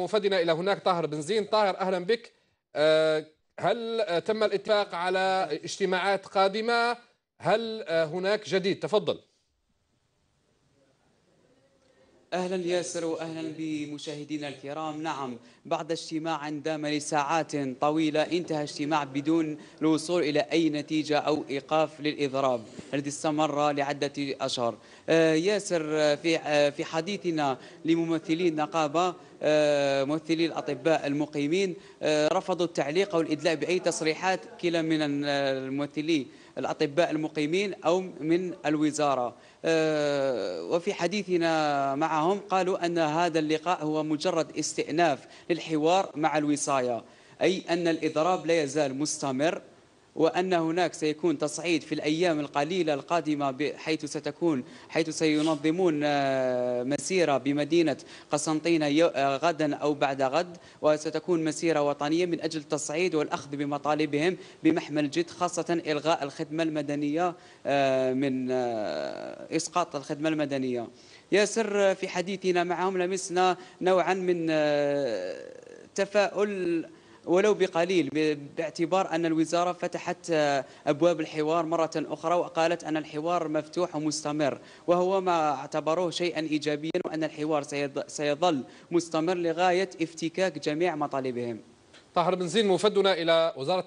مفدنا الى هناك طاهر بنزين طاهر اهلا بك آه، هل تم الاتفاق على اجتماعات قادمه هل آه، هناك جديد تفضل اهلا ياسر واهلا بمشاهدينا الكرام نعم بعد اجتماع دام لساعات طويله انتهى اجتماع بدون الوصول الى اي نتيجه او ايقاف للاضراب الذي استمر لعده اشهر آه، ياسر في آه، في حديثنا لممثلي النقابه آه، ممثلي الاطباء المقيمين رفضوا التعليق او الادلاء باي تصريحات كلا من الممثلين الأطباء المقيمين أو من الوزارة أه، وفي حديثنا معهم قالوا أن هذا اللقاء هو مجرد استئناف للحوار مع الوصاية أي أن الإضراب لا يزال مستمر وأن هناك سيكون تصعيد في الأيام القليلة القادمة حيث ستكون حيث سينظمون آه، مسيرة بمدينة قسنطينة آه، غدا أو بعد غد وستكون مسيرة وطنية من أجل التصعيد والأخذ بمطالبهم بمحمل جد خاصة إلغاء الخدمة المدنية آه، من إسقاط الخدمة المدنية ياسر في حديثنا معهم لمسنا نوعا من تفاؤل ولو بقليل باعتبار أن الوزارة فتحت أبواب الحوار مرة أخرى وقالت أن الحوار مفتوح ومستمر وهو ما اعتبروه شيئا إيجابيا وأن الحوار سيظل مستمر لغاية افتكاك جميع مطالبهم طاهر بنزين مفدنا إلى وزارة